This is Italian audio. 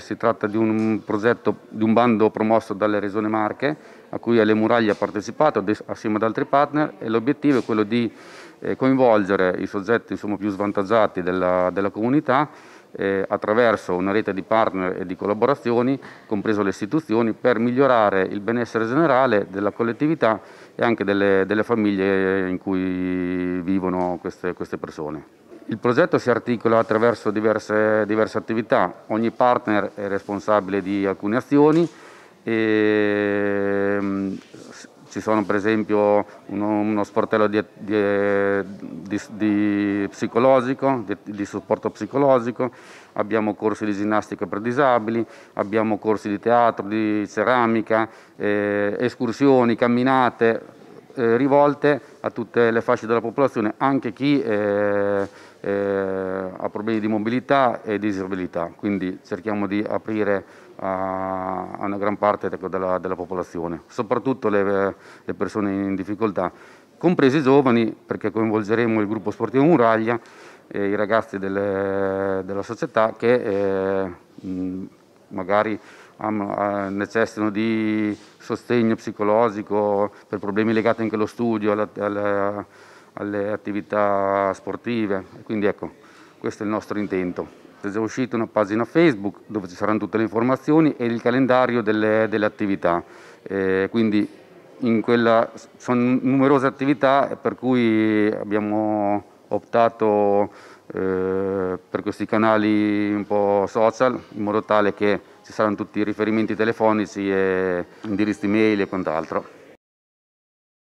Si tratta di un progetto, di un bando promosso dalle Regione Marche, a cui alle Muraglie ha partecipato assieme ad altri partner e l'obiettivo è quello di eh, coinvolgere i soggetti insomma, più svantaggiati della, della comunità eh, attraverso una rete di partner e di collaborazioni, compreso le istituzioni, per migliorare il benessere generale della collettività e anche delle, delle famiglie in cui vivono queste, queste persone. Il progetto si articola attraverso diverse, diverse attività, ogni partner è responsabile di alcune azioni e ehm, ci sono per esempio uno, uno sportello di, di, di, di psicologico, di, supporto psicologico, abbiamo corsi di ginnastica per disabili, abbiamo corsi di teatro, di ceramica, eh, escursioni, camminate, eh, rivolte a tutte le fasce della popolazione, anche chi eh, eh, ha problemi di mobilità e disabilità, quindi cerchiamo di aprire a, a una gran parte ecco, della, della popolazione, soprattutto le, le, persone in difficoltà, compresi i giovani, perché coinvolgeremo il gruppo sportivo Muraglia, eh, i ragazzi delle, della società che... Eh, mh, magari eh, necessitano di sostegno psicologico per problemi legati anche allo studio, alla, alla, alle attività sportive. Quindi ecco, questo è il nostro intento. È già uscita una pagina Facebook dove ci saranno tutte le informazioni e il calendario delle, delle attività. Eh, quindi in quella sono numerose attività per cui abbiamo optato per questi canali un po' social in modo tale che ci saranno tutti i riferimenti telefonici e indirizzi mail e quant'altro.